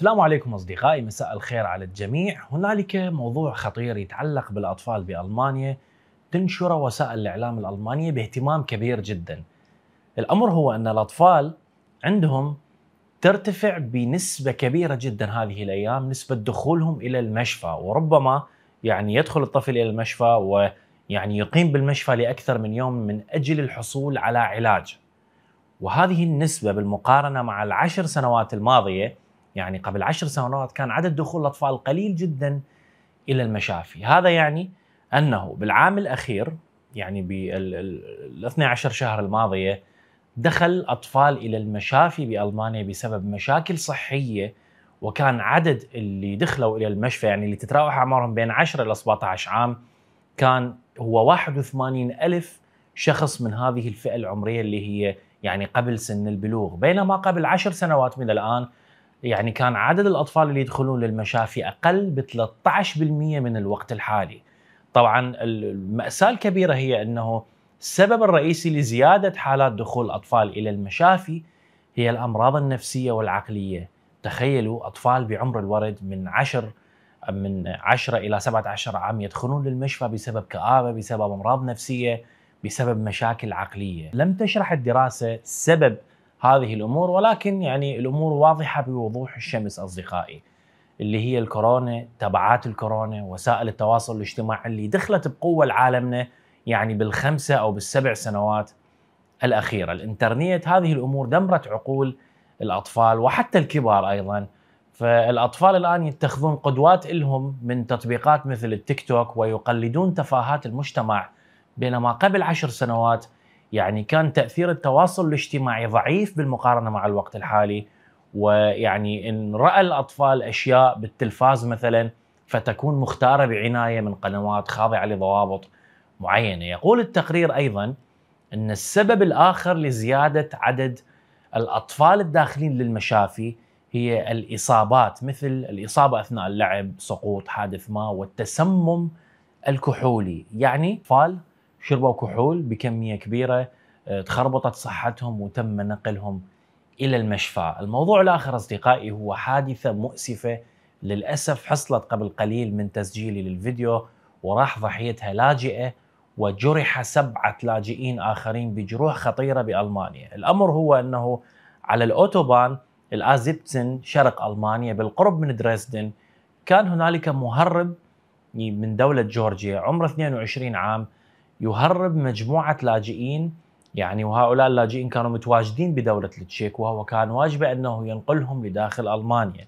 السلام عليكم اصدقائي مساء الخير على الجميع هنالك موضوع خطير يتعلق بالاطفال بالمانيا تنشره وسائل الاعلام الالمانيه باهتمام كبير جدا الامر هو ان الاطفال عندهم ترتفع بنسبه كبيره جدا هذه الايام نسبه دخولهم الى المشفى وربما يعني يدخل الطفل الى المشفى ويعني يقيم بالمشفى لاكثر من يوم من اجل الحصول على علاج وهذه النسبه بالمقارنه مع العشر سنوات الماضيه يعني قبل عشر سنوات كان عدد دخول الأطفال قليل جدا إلى المشافي هذا يعني أنه بالعام الأخير يعني بال 12 شهر الماضية دخل أطفال إلى المشافي بألمانيا بسبب مشاكل صحية وكان عدد اللي دخلوا إلى المشفى يعني اللي تتراوح أعمارهم بين 10 إلى 17 عام كان هو 81 ألف شخص من هذه الفئة العمرية اللي هي يعني قبل سن البلوغ بينما قبل عشر سنوات من الآن يعني كان عدد الأطفال اللي يدخلون للمشافي أقل ب 13% من الوقت الحالي طبعا المأساة الكبيرة هي أنه السبب الرئيسي لزيادة حالات دخول الأطفال إلى المشافي هي الأمراض النفسية والعقلية تخيلوا أطفال بعمر الورد من 10 من 10 إلى 17 عام يدخلون للمشفى بسبب كآبة بسبب أمراض نفسية بسبب مشاكل عقلية لم تشرح الدراسة سبب هذه الامور ولكن يعني الامور واضحه بوضوح الشمس اصدقائي اللي هي الكورونا تبعات الكورونا وسائل التواصل الاجتماعي اللي دخلت بقوه لعالمنا يعني بالخمسه او بالسبع سنوات الاخيره الانترنت هذه الامور دمرت عقول الاطفال وحتى الكبار ايضا فالاطفال الان يتخذون قدوات الهم من تطبيقات مثل التيك توك ويقلدون تفاهات المجتمع بينما قبل عشر سنوات يعني كان تاثير التواصل الاجتماعي ضعيف بالمقارنه مع الوقت الحالي ويعني ان راى الاطفال اشياء بالتلفاز مثلا فتكون مختاره بعنايه من قنوات خاضعه لضوابط معينه، يقول التقرير ايضا ان السبب الاخر لزياده عدد الاطفال الداخلين للمشافي هي الاصابات مثل الاصابه اثناء اللعب، سقوط حادث ما والتسمم الكحولي، يعني اطفال شربوا كحول بكميه كبيره آه، تخربطت صحتهم وتم نقلهم الى المشفى. الموضوع الاخر اصدقائي هو حادثه مؤسفه للاسف حصلت قبل قليل من تسجيلي للفيديو وراح ضحيتها لاجئه وجرح سبعه لاجئين اخرين بجروح خطيره بالمانيا. الامر هو انه على الاوتوبان الازيبتسن شرق المانيا بالقرب من دريسدن كان هنالك مهرب من دوله جورجيا عمره 22 عام يهرب مجموعة لاجئين يعني وهؤلاء اللاجئين كانوا متواجدين بدولة التشيك وهو كان واجبه أنه ينقلهم لداخل ألمانيا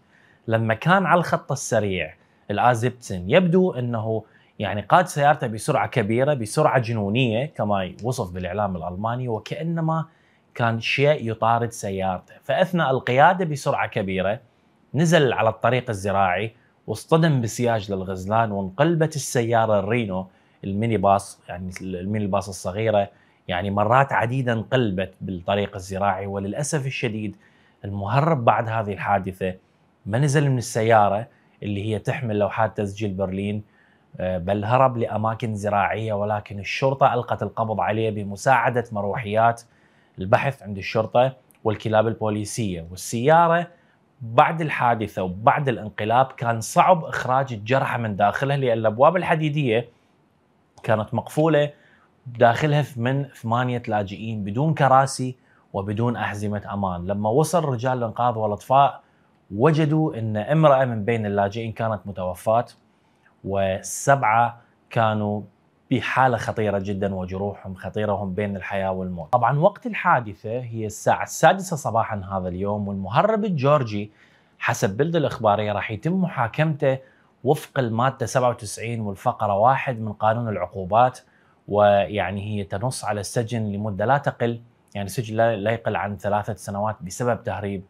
لما كان على الخط السريع الآزبتسن يبدو أنه يعني قاد سيارته بسرعة كبيرة بسرعة جنونية كما وصف بالإعلام الألماني وكأنما كان شيء يطارد سيارته فأثناء القيادة بسرعة كبيرة نزل على الطريق الزراعي واصطدم بسياج للغزلان وانقلبت السيارة الرينو الميني باص يعني الميني باص الصغيره يعني مرات عديده انقلبت بالطريق الزراعي وللاسف الشديد المهرب بعد هذه الحادثه ما نزل من السياره اللي هي تحمل لوحات تسجيل برلين آه، بل هرب لاماكن زراعيه ولكن الشرطه القت القبض عليه بمساعده مروحيات البحث عند الشرطه والكلاب البوليسيه والسياره بعد الحادثه وبعد الانقلاب كان صعب اخراج الجرحى من داخلها لان الابواب الحديديه كانت مقفوله داخلها من ثمانيه لاجئين بدون كراسي وبدون احزمه امان، لما وصل رجال الانقاذ والاطفاء وجدوا ان امراه من بين اللاجئين كانت متوفاه وسبعه كانوا بحاله خطيره جدا وجروحهم خطيره هم بين الحياه والموت. طبعا وقت الحادثه هي الساعه السادسه صباحا هذا اليوم والمهرب الجورجي حسب بلد الاخباريه راح يتم محاكمته وفق الماده 97 والفقره واحد من قانون العقوبات ويعني هي تنص على السجن لمده لا تقل يعني سجن لا يقل عن ثلاثه سنوات بسبب تهريب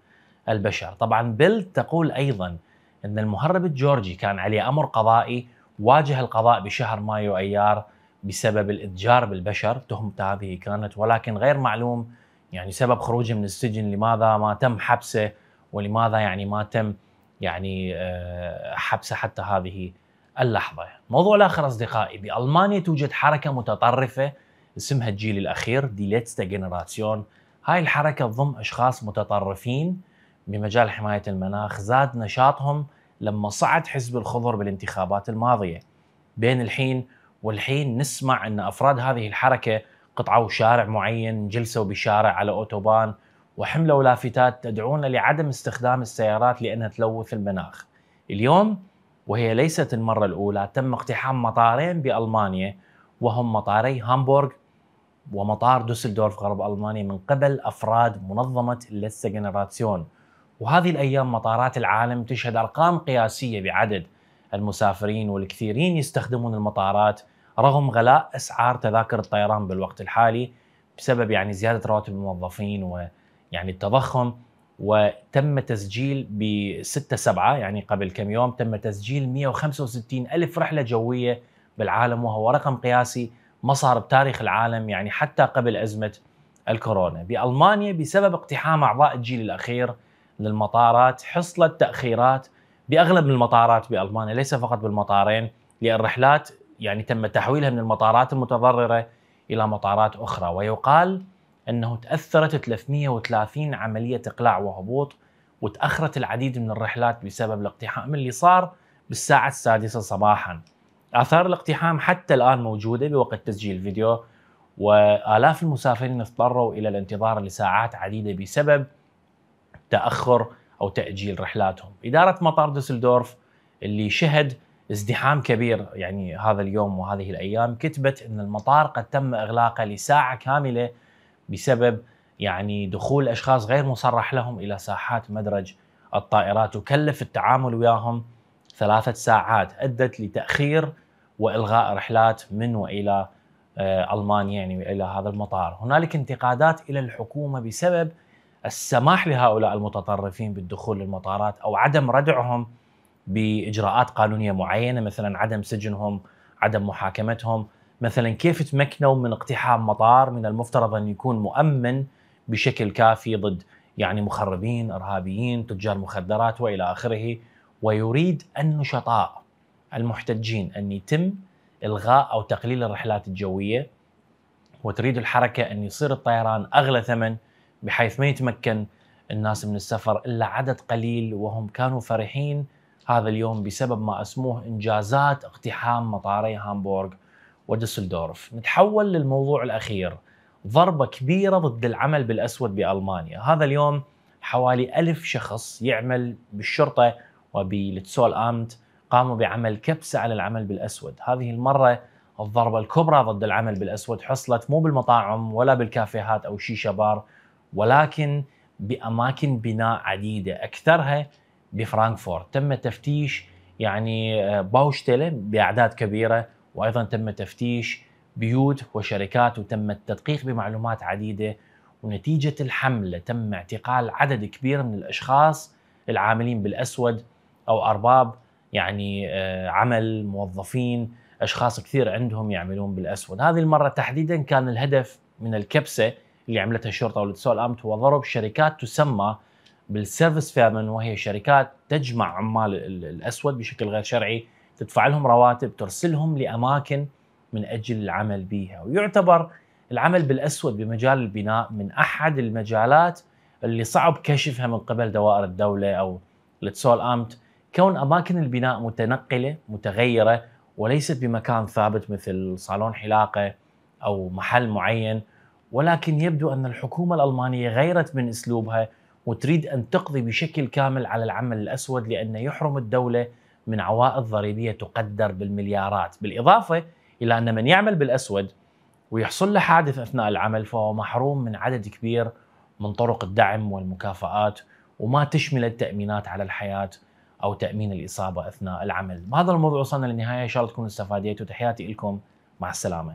البشر. طبعا بيل تقول ايضا ان المهرب الجورجي كان عليه امر قضائي واجه القضاء بشهر مايو ايار بسبب الاتجار بالبشر تهمته هذه كانت ولكن غير معلوم يعني سبب خروجه من السجن لماذا ما تم حبسه ولماذا يعني ما تم يعني آه، حبسه حتى هذه اللحظه. موضوع الاخر اصدقائي بالمانيا توجد حركه متطرفه اسمها الجيل الاخير دي ليتستا جنراسيون. هاي الحركه تضم اشخاص متطرفين بمجال حمايه المناخ زاد نشاطهم لما صعد حزب الخضر بالانتخابات الماضيه. بين الحين والحين نسمع ان افراد هذه الحركه قطعوا شارع معين، جلسوا بشارع على اوتوبان، وحملوا لافتات تدعون لعدم استخدام السيارات لأنها تلوث المناخ اليوم وهي ليست المرة الأولى تم اقتحام مطارين بألمانيا وهم مطاري هامبورغ ومطار دوسلدورف غرب ألمانيا من قبل أفراد منظمة لسة جنراتسيون وهذه الأيام مطارات العالم تشهد أرقام قياسية بعدد المسافرين والكثيرين يستخدمون المطارات رغم غلاء أسعار تذاكر الطيران بالوقت الحالي بسبب يعني زيادة رواتب الموظفين و يعني التضخم وتم تسجيل ب 6 7 يعني قبل كم يوم تم تسجيل 165 ألف رحلة جوية بالعالم وهو رقم قياسي ما صار بتاريخ العالم يعني حتى قبل أزمة الكورونا بألمانيا بسبب اقتحام أعضاء الجيل الأخير للمطارات حصلت تأخيرات بأغلب المطارات بألمانيا ليس فقط بالمطارين لأن الرحلات يعني تم تحويلها من المطارات المتضررة إلى مطارات أخرى ويقال أنه تأثرت 330 عملية إقلاع وهبوط وتأخرت العديد من الرحلات بسبب الاقتحام اللي صار بالساعة السادسة صباحا آثار الاقتحام حتى الآن موجودة بوقت تسجيل الفيديو وآلاف المسافرين اضطروا إلى الانتظار لساعات عديدة بسبب تأخر أو تأجيل رحلاتهم إدارة مطار دوسلدورف اللي شهد ازدحام كبير يعني هذا اليوم وهذه الأيام كتبت أن المطار قد تم إغلاقه لساعة كاملة بسبب يعني دخول اشخاص غير مصرح لهم الى ساحات مدرج الطائرات وكلف التعامل وياهم ثلاثة ساعات ادت لتاخير والغاء رحلات من والى آه، المانيا يعني والى هذا المطار، هنالك انتقادات الى الحكومه بسبب السماح لهؤلاء المتطرفين بالدخول للمطارات او عدم ردعهم باجراءات قانونيه معينه مثلا عدم سجنهم، عدم محاكمتهم، مثلا كيف تمكنوا من اقتحام مطار من المفترض أن يكون مؤمن بشكل كافي ضد يعني مخربين إرهابيين تجار مخدرات وإلى آخره ويريد النشطاء المحتجين أن يتم إلغاء أو تقليل الرحلات الجوية وتريد الحركة أن يصير الطيران أغلى ثمن بحيث ما يتمكن الناس من السفر إلا عدد قليل وهم كانوا فرحين هذا اليوم بسبب ما اسموه انجازات اقتحام مطاري هامبورغ ودوسلدورف نتحول للموضوع الأخير ضربة كبيرة ضد العمل بالأسود بألمانيا هذا اليوم حوالي ألف شخص يعمل بالشرطة وبالتسول أمت قاموا بعمل كبسة على العمل بالأسود هذه المرة الضربة الكبرى ضد العمل بالأسود حصلت مو بالمطاعم ولا بالكافيهات أو شيشة بار ولكن بأماكن بناء عديدة أكثرها بفرانكفورت تم تفتيش يعني آه، باوشتله بأعداد كبيرة وايضا تم تفتيش بيوت وشركات وتم التدقيق بمعلومات عديده ونتيجه الحمله تم اعتقال عدد كبير من الاشخاص العاملين بالاسود او ارباب يعني آه، عمل موظفين اشخاص كثير عندهم يعملون بالاسود هذه المره تحديدا كان الهدف من الكبسه اللي عملتها الشرطه والاتصال الامت هو ضرب شركات تسمى بالسيرفس فيرمن وهي شركات تجمع عمال الاسود بشكل غير شرعي تدفع لهم رواتب ترسلهم لأماكن من أجل العمل بها ويعتبر العمل بالأسود بمجال البناء من أحد المجالات اللي صعب كشفها من قبل دوائر الدولة أو لتسول أمت كون أماكن البناء متنقلة متغيرة وليست بمكان ثابت مثل صالون حلاقة أو محل معين ولكن يبدو أن الحكومة الألمانية غيرت من أسلوبها وتريد أن تقضي بشكل كامل على العمل الأسود لأنه يحرم الدولة من عوائد ضريبيه تقدر بالمليارات، بالاضافه الى ان من يعمل بالاسود ويحصل له حادث اثناء العمل فهو محروم من عدد كبير من طرق الدعم والمكافآت وما تشمل التامينات على الحياه او تامين الاصابه اثناء العمل. بهذا الموضوع وصلنا للنهايه ان شاء الله تكونوا استفاديتوا تحياتي لكم مع السلامه.